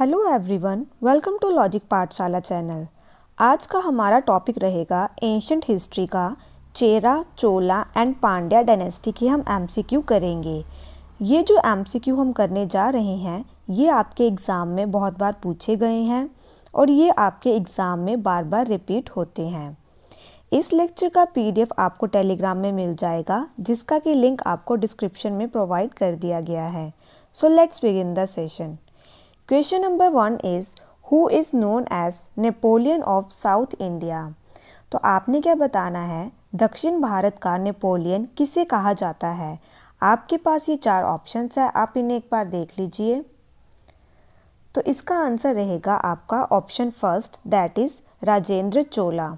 Hello everyone welcome to logic pathshala channel आज का हमारा टॉपिक रहेगा एंशंट हिस्ट्री का चेरा चोला एंड पांड्या डायनेस्टी की हम एमसीक्यू करेंगे ये जो एमसीक्यू हम करने जा रहे हैं ये आपके एग्ज़ाम में बहुत बार पूछे गए हैं और ये आपके एग्ज़ाम में बार बार रिपीट होते हैं इस लेक्चर का पीडीएफ आपको टेलीग्राम में मिल जाएगा जिसका कि लिंक आपको डिस्क्रिप्शन में प्रोवाइड कर दिया गया है so let's begin the session question number one is who is known as Napoleon of South India तो आपने क्या बताना है दक्षिण भारत का नेपोलियन किसे कहा जाता है आपके पास ये चार ऑप्शंस है आप इन्हें एक बार देख लीजिए तो इसका आंसर रहेगा आपका option first that is Rajendra Chola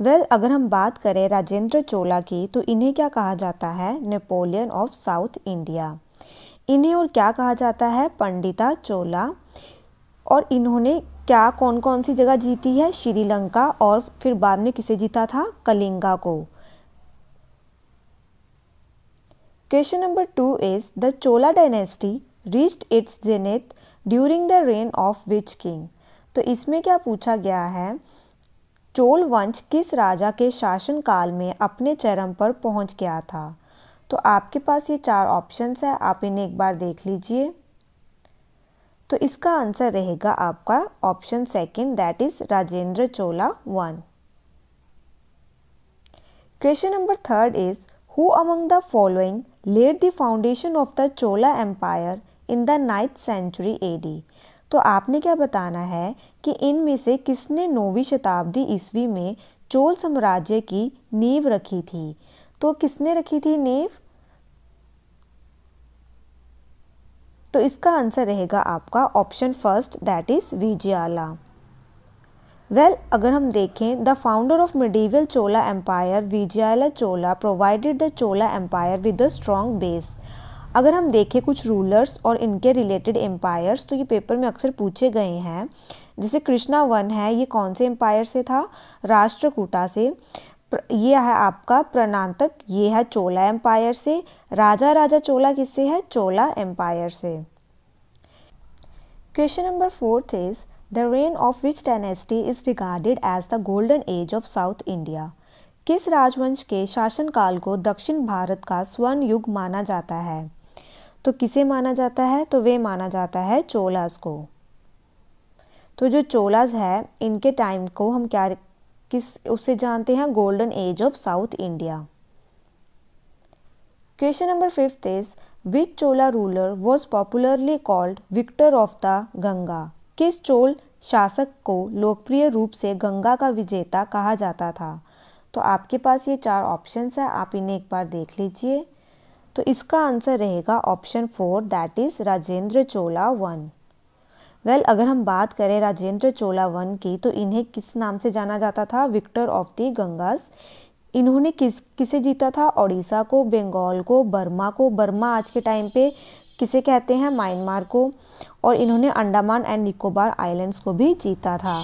well well, अगर हम बात करें राजेंद्र चोला की तो इन्हें क्या कहा जाता है नेपोलियन ऑफ साउथ इंडिया इन्हें और क्या कहा जाता है पंडिता चोला और इन्होंने क्या कौन कौन सी जगह जीती है श्रीलंका और फिर बाद में किसे जीता था कलिंगा को question number two is the Chola dynasty reached its zenith during the reign of which king तो इसमें क्या पूछा गया है चोल वंश किस राजा के शासनकाल में अपने चरम पर पहुंच गया था तो आपके पास ये चार ऑप्शंस है आप इन्हें एक बार देख लीजिए तो इसका आंसर रहेगा आपका option second that is Rajendra Chola one question number third is who among the following led the foundation of the Chola empire in the ninth century AD तो आपने क्या बताना है कि इनमें से किसने नौवीं शताब्दी ईस्वी में चोल साम्राज्य की नींव रखी थी तो किसने रखी थी नेव तो इसका आंसर रहेगा आपका option first that is Vijayalaya well अगर हम देखें the founder of medieval Chola empire Vijayalaya Chola provided the Chola empire with a strong base अगर हम देखें कुछ रूलर्स और इनके रिलेटेड एम्पायर्स तो ये पेपर में अक्सर पूछे गए हैं जैसे कृष्णा वन है ये कौन से एम्पायर से था राष्ट्रकूटा से ये है आपका प्रणांतक ये है चोला एम्पायर से राजा राजा चोला किससे है चोला एम्पायर से question number fourth is the reign of which dynasty is regarded as the golden age of South India किस राजवंश के शासनकाल को दक्षिण भारत का स्वर्ण युग माना जाता है तो किसे माना जाता है तो वे माना जाता है चोलास को तो जो चोलास है इनके टाइम को हम क्या किस उसे जानते हैं golden age of South India question number fifth is which Chola ruler was popularly called victor of the Ganga किस चोल शासक को लोकप्रिय रूप से गंगा का विजेता कहा जाता था तो आपके पास ये चार ऑप्शंस है आप इन्हें एक बार देख लीजिए तो इसका आंसर रहेगा option four that is Rajendra Chola one well well, अगर हम बात करें राजेंद्र चोला वन की तो इन्हें किस नाम से जाना जाता था विक्टर ऑफ दी गंगास इन्होंने किस किसे जीता था ओडिशा को बंगाल को बर्मा को बर्मा आज के टाइम पे किसे कहते हैं म्यांमार को और इन्होंने अंडमान एंड निकोबार आइलैंड्स को भी जीता था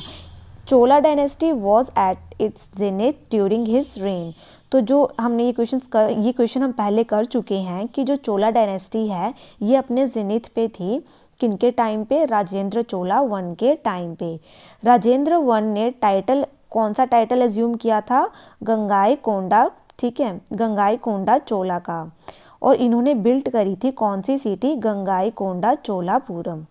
Chola dynasty was at its zenith during his reign तो जो हमने ये क्वेश्चन कर ये क्वेश्चन हम पहले कर चुके हैं कि जो चोला डायनेस्टी है ये अपने जेनिथ पे थी के टाइम पे राजेंद्र चोला वन के टाइम पे राजेंद्र वन ने टाइटल कौन सा टाइटल एज्यूम किया था गंगाई कोंडा ठीक है गंगाई कोंडा चोला का और इन्होंने बिल्ट करी थी कौन सी city Gangaikonda Cholapuram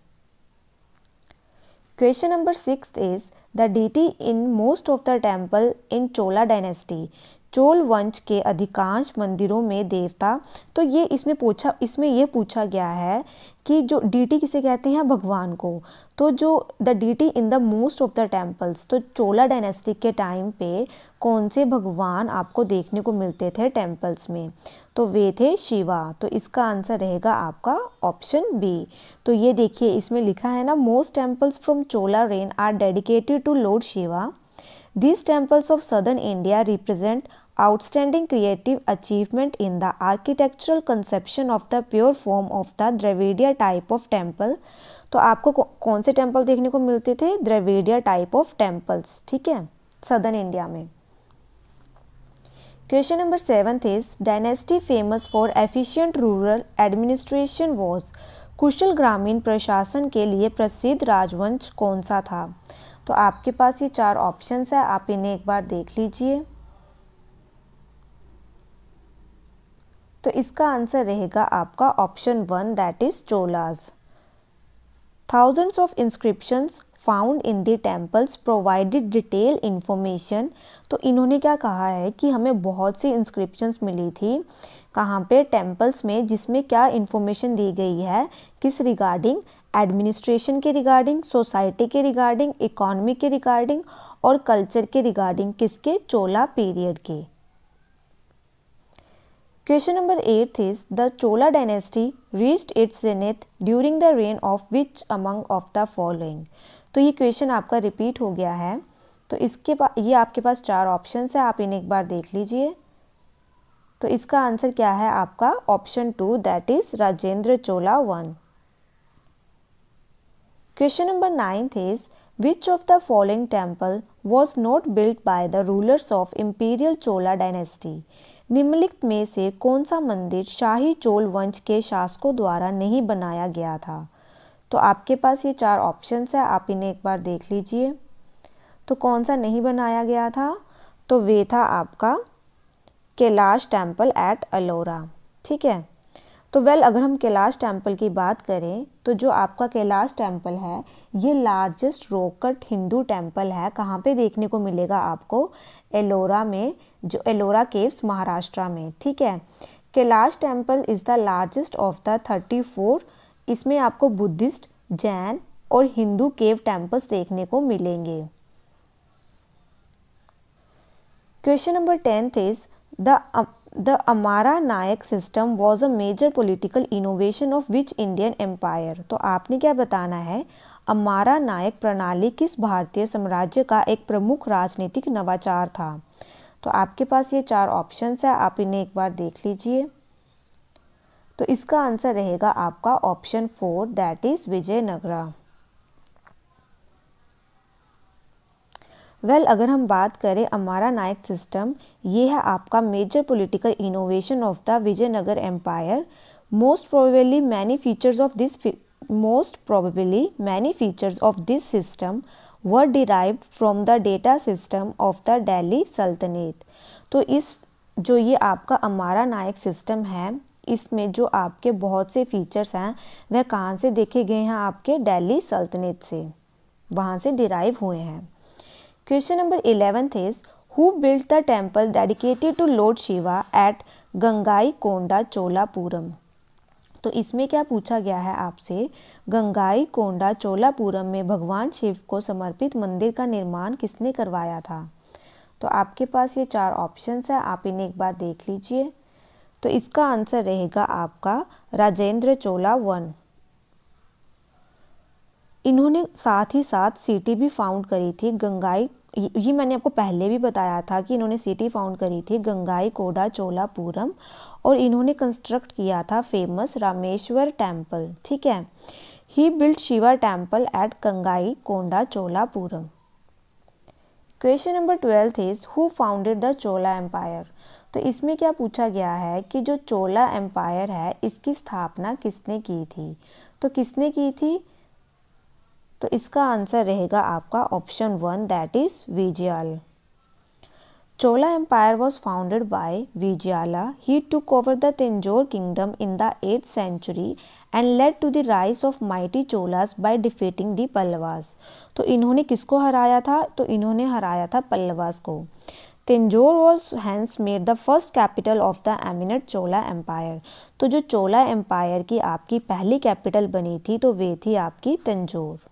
question number six is the deity in most of the temple in Chola dynasty Chola वंश के अधिकांश मंदिरों में देवता तो ये इसमें पूछा इसमें यह पूछा गया है कि जो डीटी किसे कहते हैं भगवान को तो जो the deity in the most of the temples तो चोला डायनेस्टिक के टाइम पे कौन से भगवान आपको देखने को मिलते थे टेम्पल्स में तो वे थे शिवा तो इसका आंसर रहेगा आपका ऑप्शन बी तो ये देखिए इसमें लिखा है ना most temples from Chola reign are dedicated to Lord Shiva this temples of southern India represent outstanding creative achievement in the architectural conception of the pure form of the Dravidian type of temple तो आपको कौन से टेम्पल देखने को मिलते थे द्रविडिया type of temples ठीक है सदर्न इंडिया में Question number 7th is dynasty famous for efficient rural administration was कुशल ग्रामीण प्रशासन के लिए प्रसिद्ध राजवंश कौन सा था तो आपके पास ये चार ऑप्शंस है आप इन्हें एक बार देख लीजिए तो इसका आंसर रहेगा आपका option one that is Cholas thousands of inscription found in the temples provided detail information तो इन्होंने क्या कहा है कि हमें बहुत सी इंस्क्रिप्शंस मिली थी कहाँ पे टेम्पल्स में जिसमें क्या इन्फॉर्मेशन दी गई है किस रिगार्डिंग एडमिनिस्ट्रेशन के रिगार्डिंग सोसाइटी के रिगार्डिंग इकॉनमी के रिगार्डिंग और कल्चर के रिगार्डिंग किसके चोला पीरियड के question number eight is the Chola dynasty reach its zenith during the reign of which among of the following तो ये क्वेश्चन आपका रिपीट हो गया है तो इसके पास ये आपके पास चार ऑप्शन है आप इन्हें एक बार देख लीजिए तो इसका आंसर क्या है आपका option two that is Rajendra Chola one question number ninth is which of the following temple was not built by the rulers of imperial Chola dynasty निम्नलिखित में से कौन सा मंदिर शाही चोल वंश के शासकों द्वारा नहीं बनाया गया था तो आपके पास ये चार ऑप्शन है आप इन्हें एक बार देख लीजिए तो कौन सा नहीं बनाया गया था तो वे था आपका कैलाश टेम्पल एट अलोरा ठीक है तो वेल अगर हम कैलाश टेम्पल की बात करें तो जो आपका कैलाश टेम्पल है ये लार्जेस्ट रोकट हिंदू टेम्पल है कहाँ पे देखने को मिलेगा आपको एलोरा में जो एलोरा केव्स महाराष्ट्र में ठीक है Kailash temple is the largest of the thirty four इसमें आपको बुद्धिस्ट जैन और हिंदू केव टेम्पल्स देखने को मिलेंगे question number tenth is the the Amara Nayaka system was a major political innovation of which Indian empire तो आपने क्या बताना है अमारा नायक प्रणाली किस भारतीय साम्राज्य का एक प्रमुख राजनीतिक नवाचार था तो आपके पास ये चार ऑप्शंस है आप इन्हें एक बार देख लीजिए तो इसका आंसर रहेगा आपका option four that is Vijayanagara well well, अगर हम बात करें अमारा नायक सिस्टम ये है आपका major political innovation of the Vijayanagar empire most probably many features of this most probably many features of this system were derived from the data system of the Delhi Sultanate. तो इस जो ये आपका अमारा नायक सिस्टम है इसमें जो आपके बहुत से फीचर्स हैं वह कहाँ से देखे गए हैं आपके डेली सल्तनत से वहाँ से डिराइव हुए हैं question number eleventh is who built the temple dedicated to Lord Shiva at Gangaikonda Cholapuram तो इसमें क्या पूछा गया है आपसे गंगाई कोंडा चोलापुरम में भगवान शिव को समर्पित मंदिर का निर्माण किसने करवाया था तो आपके पास ये चार ऑप्शंस है आप इन्हें एक बार देख लीजिए तो इसका आंसर रहेगा आपका राजेंद्र चोला वन इन्होंने साथ ही साथ सिटी भी फाउंड करी थी गंगाई ये मैंने आपको पहले भी बताया था कि इन्होंने सिटी फाउंड करी थी गंगाई कोडा चोलापुरम और इन्होंने कंस्ट्रक्ट किया था फेमस रामेश्वर टेम्पल ठीक है he build Shiva temple at Gangaikonda Cholapuram question number twelfth is who founded the Chola empire तो इसमें क्या पूछा गया है कि जो चोला एम्पायर है इसकी स्थापना किसने की थी तो किसने की थी तो इसका आंसर रहेगा आपका option one that is Vijayalaya Chola empire was founded by Vijayalaya he to cover the Tanjore kingdom in the eight century and led to the rise of mighty Cholas by defeating the Pallavas तो इन्होंने किसको हराया था तो इन्होंने हराया था पल्लवास को Tanjore was hence made the first capital of the eminent Chola empire तो जो चोला एम्पायर की आपकी पहली कैपिटल बनी थी तो वे थी आपकी Tanjore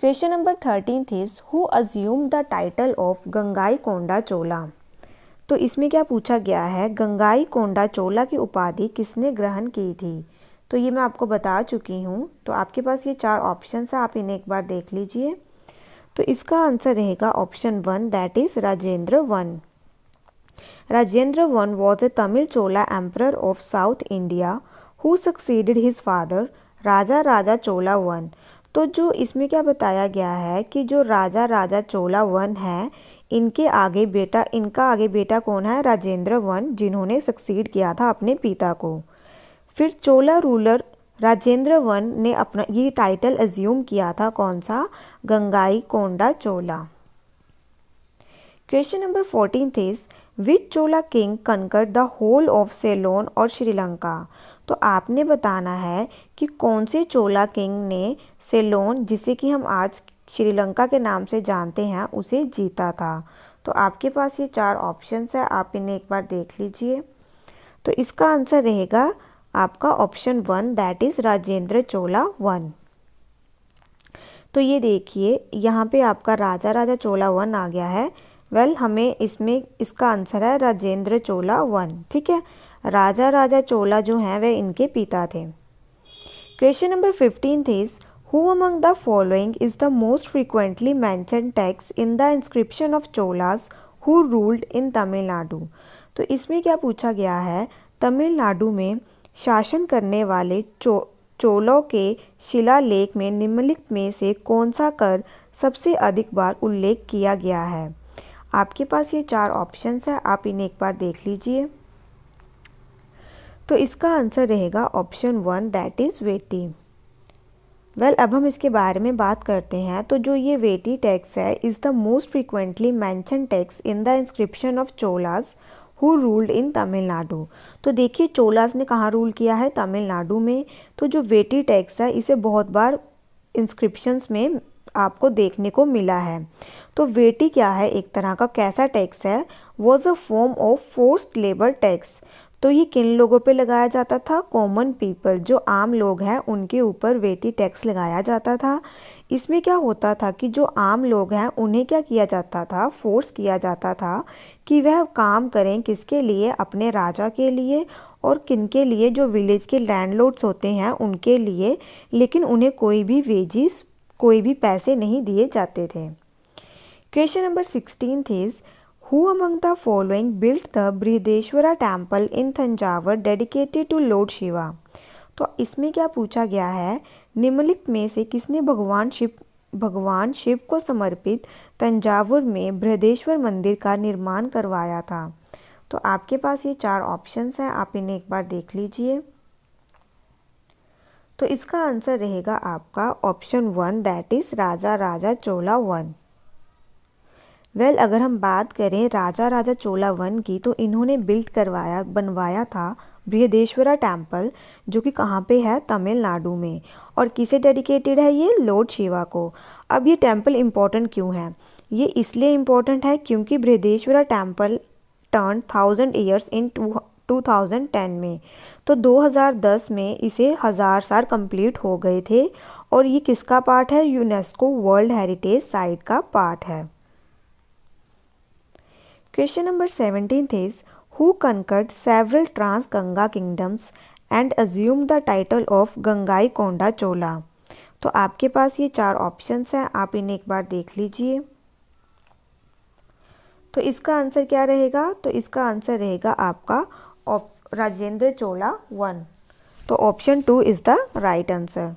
question number thirteen is who assume the title of Gangaikonda Chola तो इसमें क्या पूछा गया है गंगाई कोंडा चोला की उपाधि किसने ग्रहण की थी तो ये मैं आपको बता चुकी हूँ तो आपके पास ये चार ऑप्शन है आप इन्हें एक बार देख लीजिए तो इसका आंसर रहेगा option one that is Rajendra one Rajendra one was a Tamil Chola emperor of South India who succeeded his father Raja Raja Chola one तो जो इसमें क्या बताया गया है कि जो राजा राजा चोला वन है इनके आगे बेटा इनका आगे बेटा कौन है राजेंद्र वन जिन्होंने सक्सीड किया था अपने पिता को फिर चोला रूलर राजेंद्र वन ने अपना ये टाइटल एज्यूम किया था कौन सा Gangaikonda Chola question number fourteen थे which Chola king conquer the whole of Ceylon और श्रीलंका तो आपने बताना है कि कौन से चोला किंग ने सेलोन जिसे कि हम आज श्रीलंका के नाम से जानते हैं उसे जीता था तो आपके पास ये चार ऑप्शंस है आप इन्हें एक बार देख लीजिए तो इसका आंसर रहेगा आपका option one that is Rajendra Chola one तो ये देखिए यहाँ पे आपका राजा राजा चोला वन आ गया है वेल well, हमें इसमें इसका आंसर है राजेंद्र चोला वन ठीक है राजा राजा चोला जो हैं वे इनके पिता थे क्वेश्चन नंबर फिफ्टीन थे who among the following is the most frequently mention taxes in the inscription of Cholas who ruled in Tamil Nadu तो इसमें क्या पूछा गया है तमिलनाडु में शासन करने वाले चो चोलों के शिलालेख में निम्नलिखित में से कौन सा कर सबसे अधिक बार उल्लेख किया गया है आपके पास ये चार ऑप्शंस है आप इन्हें एक बार देख लीजिए तो इसका आंसर रहेगा option one that is vetti well अब हम इसके बारे में बात करते हैं तो जो ये वेटी टैक्स है is the most frequently mention tax in the inscription of Cholas who ruled in Tamil Nadu तो देखिए चोलास ने कहाँ रूल किया है तमिलनाडु में तो जो वेटी टैक्स है इसे बहुत बार इंस्क्रिप्शंस में आपको देखने को मिला है तो वेटी क्या है एक तरह का कैसा टैक्स है was a form of forced labour tax तो ये किन लोगों पे लगाया जाता था कॉमन पीपल जो आम लोग हैं उनके ऊपर वेटी टैक्स लगाया जाता था इसमें क्या होता था कि जो आम लोग हैं उन्हें क्या किया जाता था फोर्स किया जाता था कि वह काम करें किसके लिए अपने राजा के लिए और किन के लिए जो विलेज के लैंडलॉर्ड्स होते हैं उनके लिए लेकिन उन्हें कोई भी वेजिस कोई भी पैसे नहीं दिए जाते थे question number sixteen this Who among the following built the Brihadeeswara temple in Thanjavur dedicated to Lord Shiva तो इसमें क्या पूछा गया है निम्नलिखित में से किसने भगवान शिव भगवान शिव को समर्पित तंजावुर में बृहदेश्वर मंदिर का निर्माण करवाया था तो आपके पास ये चार ऑप्शंस हैं आप इन्हें एक बार देख लीजिए तो इसका आंसर रहेगा आपका option one that is Raja Raja Chola one well well, अगर हम बात करें राजा राजा चोला वन की तो इन्होंने बिल्ड करवाया बनवाया था बृहदेश्वरा टेम्पल जो कि कहाँ पे है तमिलनाडु में और किसे डेडिकेटेड है ये लॉर्ड शिवा को अब ये टेम्पल इम्पॉर्टेंट क्यों है ये इसलिए इम्पॉर्टेंट है क्योंकि Brihadeeswara temple turn thousand years in two 2010 में तो 2010 में इसे हज़ार साल कंप्लीट हो गए थे और ये किसका पार्ट है यूनेस्को वर्ल्ड हेरिटेज साइट का पार्ट है Question number seventeen is Who conquered several Trans Ganga kingdoms and assumed the title of Gangai Konda Chola? तो आपके पास ये चार ऑप्शंस हैं आप इन्हें एक बार देख लीजिए तो इसका आंसर क्या रहेगा तो इसका आंसर रहेगा आपका राजेंद्र चोला वन तो option two is the right answer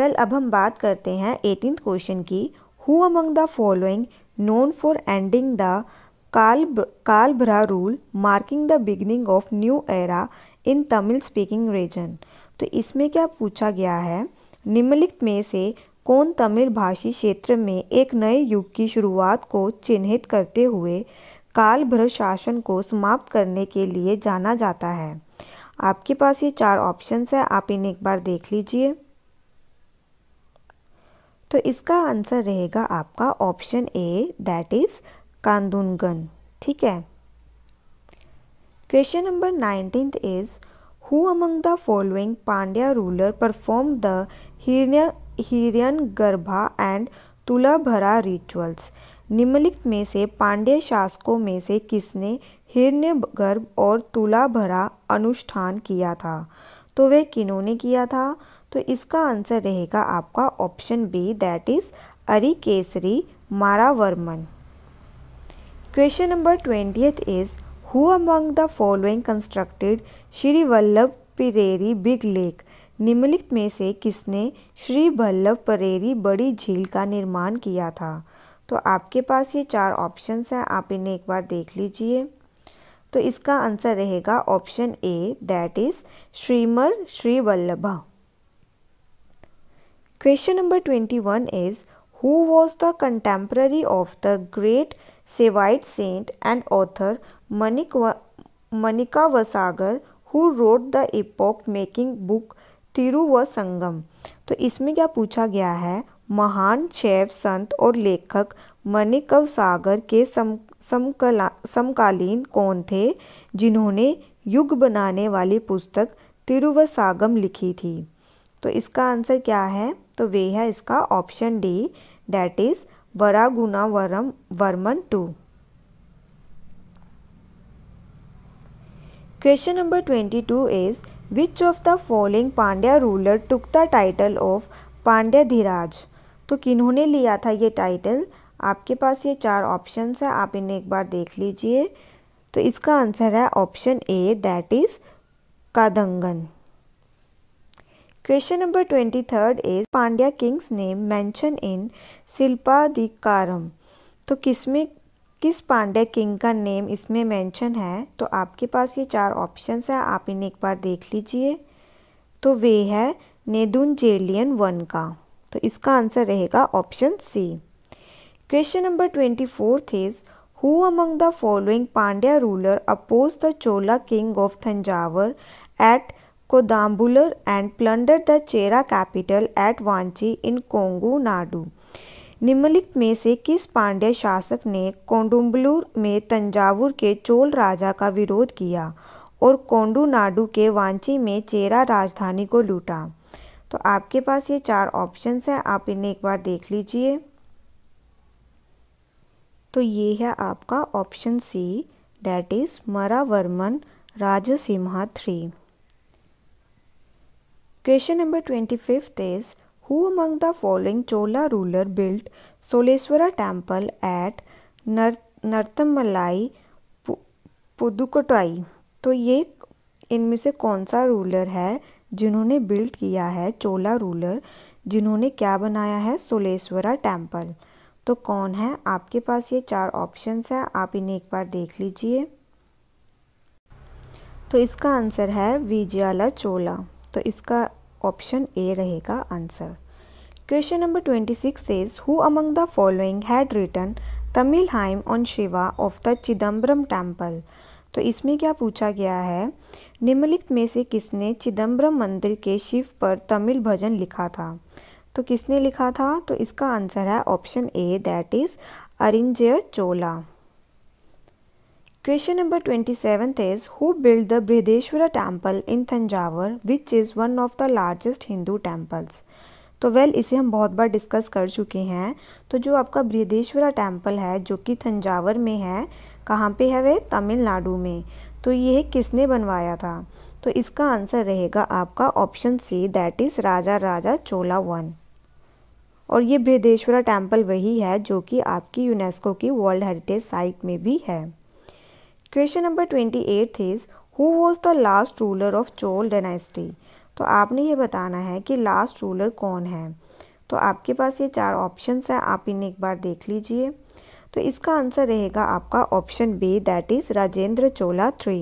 well अब हम बात करते हैं एटीन क्वेश्चन की who among the following known for ending the Kalbra rule, marking the beginning of new era in Tamil speaking region. तो इसमें क्या पूछा गया है निम्नलिखित में से कौन तमिल भाषी क्षेत्र में एक नए युग की शुरुआत को चिन्हित करते हुए कालभ्र शासन को समाप्त करने के लिए जाना जाता है आपके पास ये चार ऑप्शंस है आप इन्हें एक बार देख लीजिए तो इसका आंसर रहेगा आपका option A that is Kadungon ठीक है question number nineteen is who among the following Pandya ruler perform the Hiranyagarbha and तुला भरा रिचुअल्स निम्नलिखित में से पांड्य शासकों में से किसने हिरण्य गर्भ और तुला भरा अनुष्ठान किया था तो वह किन्होंने किया था तो इसका आंसर रहेगा आपका option B that is Arikesari Maravarman question number twentieth is who among the following constructed Shri Vallabha Pereri big lake निम्नलिखित में से किसने श्री वल्लभ परेरी बड़ी झील का निर्माण किया था तो आपके पास ये चार ऑप्शंस हैं आप इन्हें एक बार देख लीजिए तो इसका आंसर रहेगा option A that is Srimara Shri Vallabha question number twenty one is who was the contemporary of the great Saivite saint and author Manik Manikkavasagar who wrote the epoch making book Tiruvasagam तो इसमें क्या पूछा गया है महान शैव संत और लेखक मनिकव सागर के सम समकला समकालीन कौन थे जिन्होंने युग बनाने वाली पुस्तक तिरुवसागम लिखी थी तो इसका आंसर क्या है तो वे है इसका option D that is Varaguna Varam Varman two number twenty two is which of the following Pandya ruler took the title of Pandya Dhiraj तो किन्होंने लिया था ये टाइटल आपके पास ये चार ऑप्शंस है आप इन्हें एक बार देख लीजिए तो इसका आंसर है option A that is Kadungon question number twenty third is Pandya kings name mentioned in Silappadikaram तो किसमें किस पांड्या किंग का नेम इसमें मेंशन है तो आपके पास ये चार ऑप्शंस हैं आप इन्हें एक बार देख लीजिए तो वे है नेदुन जेलियन वन का तो इसका आंसर रहेगा option C question number twenty fourth is who among the following Pandya ruler oppose the Chola king of Thanjavur at Kodumbalur and plunder the Chera capital at Vanchi in Kongu Nadu निम्नलिखित में से किस पांड्य शासक ने कोंडुम्बलूर में तंजावुर के चोल राजा का विरोध किया और कोंडू नाडु के वांची में चेरा राजधानी को लूटा तो आपके पास ये चार ऑप्शंस हैं आप इन्हें एक बार देख लीजिए तो ये है आपका option C that is Maravarman Rajasimha three Question number 25th is Who among the following Chola ruler built Soleswara temple at Nar Narthamalai Pudukottai तो ये इनमें से कौन सा रूलर है जिन्होंने बिल्ड किया है चोला रूलर जिन्होंने क्या बनाया है सोलेश्वरा टेम्पल तो कौन है आपके पास ये चार ऑप्शंस है आप इन्हें एक बार देख लीजिए तो इसका आंसर है विजयाला चोला तो इसका ऑप्शन ए रहेगा answer question number twenty six is who among the following had written Tamil hymn on Shiva of the Chidambaram temple तो इसमें क्या पूछा गया है निम्नलिखित में से किसने चिदम्बरम मंदिर के शिव पर तमिल भजन लिखा था तो किसने लिखा था तो इसका आंसर है option A that is Arinjaya Chola Question number 27th is Who built the Brihadeshwara temple in Thanjavur which is one of the largest Hindu temples? तो वेल well, इसे हम बहुत बार डिस्कस कर चुके हैं तो जो आपका बृहदेश्वरा टेम्पल है जो कि थंजावर में है कहाँ पे है वे तमिलनाडु में तो ये किसने बनवाया था तो इसका आंसर रहेगा आपका option C that is Raja Raja Chola one और ये बृहदेश्वरा टेम्पल वही है जो कि आपकी यूनेस्को की वर्ल्ड हेरिटेज साइट में भी है question number twenty eight is who was the last ruler of Chola dynasty तो आपने ये बताना है कि लास्ट रूलर कौन है तो आपके पास ये चार ऑप्शंस हैं आप इन्हें एक बार देख लीजिए तो इसका आंसर रहेगा आपका option B that is Rajendra Chola three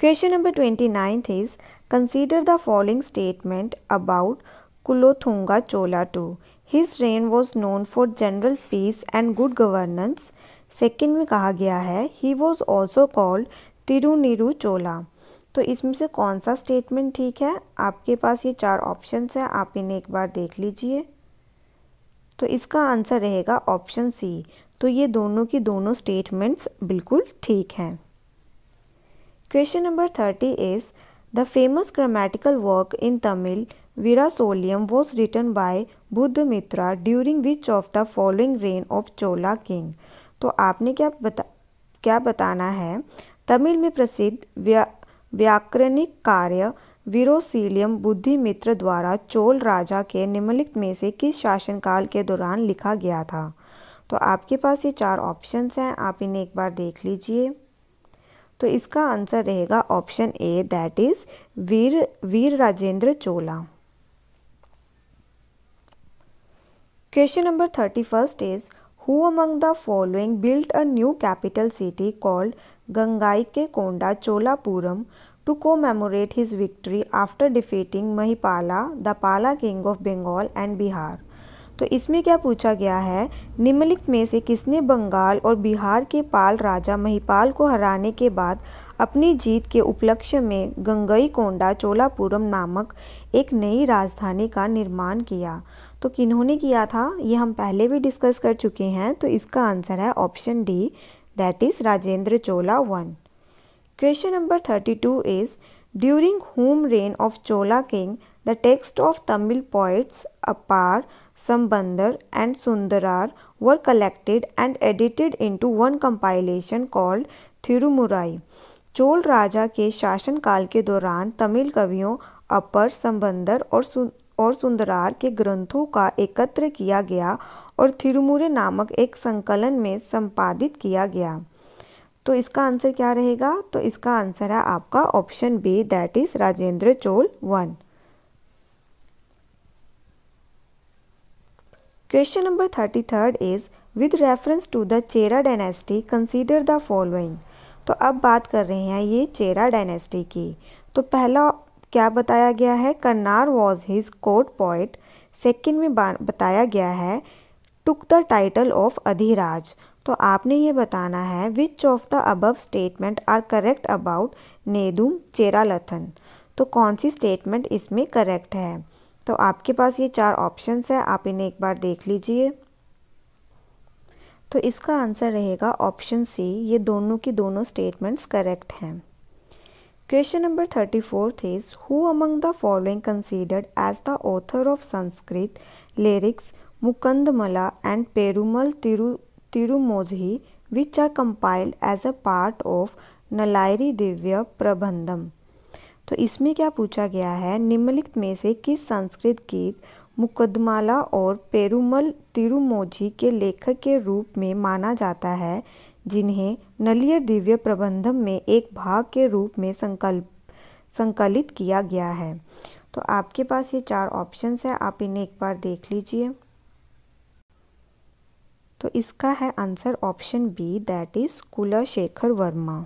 question number twenty nine is consider the following statement about Kulothunga Chola two his reign was known for general peace and good governance second में कहा गया है he was also called Tirunirru Chola तो इसमें से कौन सा statement ठीक है आपके पास ये चार ऑप्शंस हैं आप इन्हें एक बार देख लीजिए तो इसका आंसर रहेगा ऑप्शन सी तो ये दोनों की दोनों स्टेटमेंट्स बिल्कुल ठीक हैं question number thirty is the famous famous work in Tamil Tamil was written by Buddha Mitra during which of the following reign of Chola king तो आपने क्या बता क्या बताना है तमिल में प्रसिद्ध व्या व्याकरणिक कार्य वीरोसीलियम बुद्धिमित्र द्वारा चोल राजा के निम्नलिखित में से किस शासनकाल के दौरान लिखा गया था तो आपके पास ये चार ऑप्शंस हैं आप इन्हें एक बार देख लीजिए तो इसका आंसर रहेगा option A that is Vira Vira Rajendra Chola question number thirty first is who among the following built a new capital city called Gangaikonda Cholapuram to commemorate his victory after defeating Mahipala, the Pala king of Bengal and Bihar? तो इसमें क्या पूछा गया है निम्नलिखित में से किसने बंगाल और बिहार के पाल राजा महिपाल को हराने के बाद अपनी जीत के उपलक्ष्य में गंगई कोंडा चोलापुरम नामक एक नई राजधानी का निर्माण किया तो किन्होंने किया था ये हम पहले भी डिस्कस कर चुके हैं तो इसका आंसर है option D that is Rajendra Chola one question number thirty two is during whom reign of Chola king the text of Tamil poets Appar Sambandar and Sundarar collected and edited into one compilation called Thirumurai Chola राजा के शासनकाल के दौरान तमिल कवियों अपर संबंदर और और सुंदरार के ग्रंथों का एकत्र किया गया और थिरुमुरे नामक एक संकलन में संपादित किया गया तो इसका आंसर क्या रहेगा तो इसका आंसर है आपका option B that is Rajendra Chola one question number thirty third is with reference to the Chera dynasty consider the following तो अब बात कर रहे हैं ये चेरा डायनेस्टी की तो पहला क्या बताया गया है Karnar was his court poet second में बताया गया है took the title of Adhiraj तो आपने ये बताना है which of the above statement are correct about Nedum Cheralathan तो कौन सी स्टेटमेंट इसमें करेक्ट है तो आपके पास ये चार ऑप्शंस है आप इन्हें एक बार देख लीजिए तो इसका आंसर रहेगा ऑप्शन सी ये दोनों की दोनों स्टेटमेंट्स करेक्ट हैं question number thirty fourth is who among the following considered as the author of Sanskrit lyrics Mukundamala and Perumal Tiru Tirumozhi which are compiled as a part of Nalayira Divya Prabandham तो इसमें क्या पूछा गया है निम्नलिखित में से किस संस्कृत गीत मुकदमाला और पेरुमल तिरुमोजी के लेखक के रूप में माना जाता है जिन्हें नलियर दिव्य प्रबंधम में एक भाग के रूप में संकल्प संकलित किया गया है तो आपके पास ये चार ऑप्शंस है आप इन्हें एक बार देख लीजिए तो इसका है answer option B that is Kula Shekhar Varma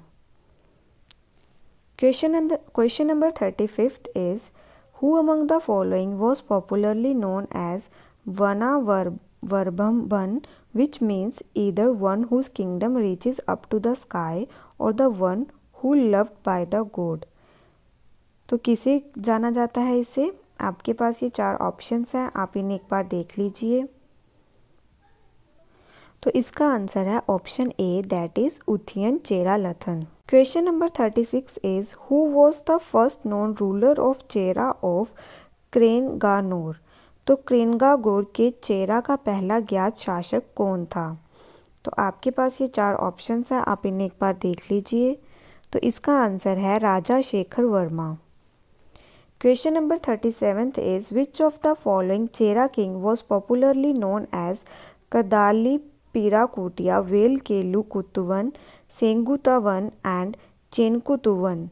question question number thirty fifth is who among the following was popularly known as Vanavaramban which means either one whose kingdom reaches up to the sky or the one who loved by the god तो किसे जाना जाता है इसे आपके पास ये चार options हैं आप इन्हें एक बार देख लीजिए तो इसका आंसर है option A that is Uthiyan Cheralathan question number thirty six is who was the first known ruler of Chera of Cranganore तो क्रेनगागोर के चेरा का पहला ज्ञात शासक कौन था तो आपके पास ये चार ऑप्शन हैं आप इन्हें एक बार देख लीजिए तो इसका आंसर है Raja Shekhar Varma question number thirty seventh is which of the following Chera king was popularly known as Kadali Pirakottiya Vel Kelu Kuttuvan Senguttuvan and Chenkuttuvan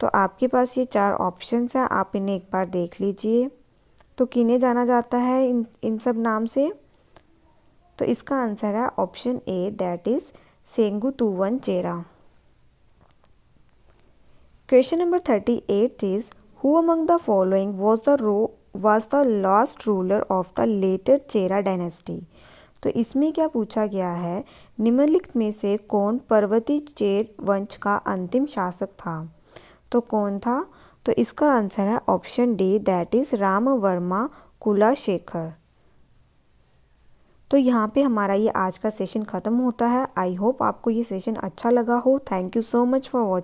तो आपके पास ये चार ऑप्शंस हैं आप इन्हें एक बार देख लीजिए तो किन्हें जाना जाता है इन इन सब नाम से तो इसका आंसर है option A that is Senguttuvan Chera question number thirty eight is who among the following was the row was the last ruler of the later Chera dynasty तो इसमें क्या पूछा गया है निम्नलिखित में से कौन पर्वती चेर वंश का अंतिम शासक था तो कौन था तो इसका आंसर है option D that is Ram Varma Kulashekhara तो यहाँ पे हमारा ये आज का सेशन ख़त्म होता है आई होप आपको ये सेशन अच्छा लगा हो thank you so much for watching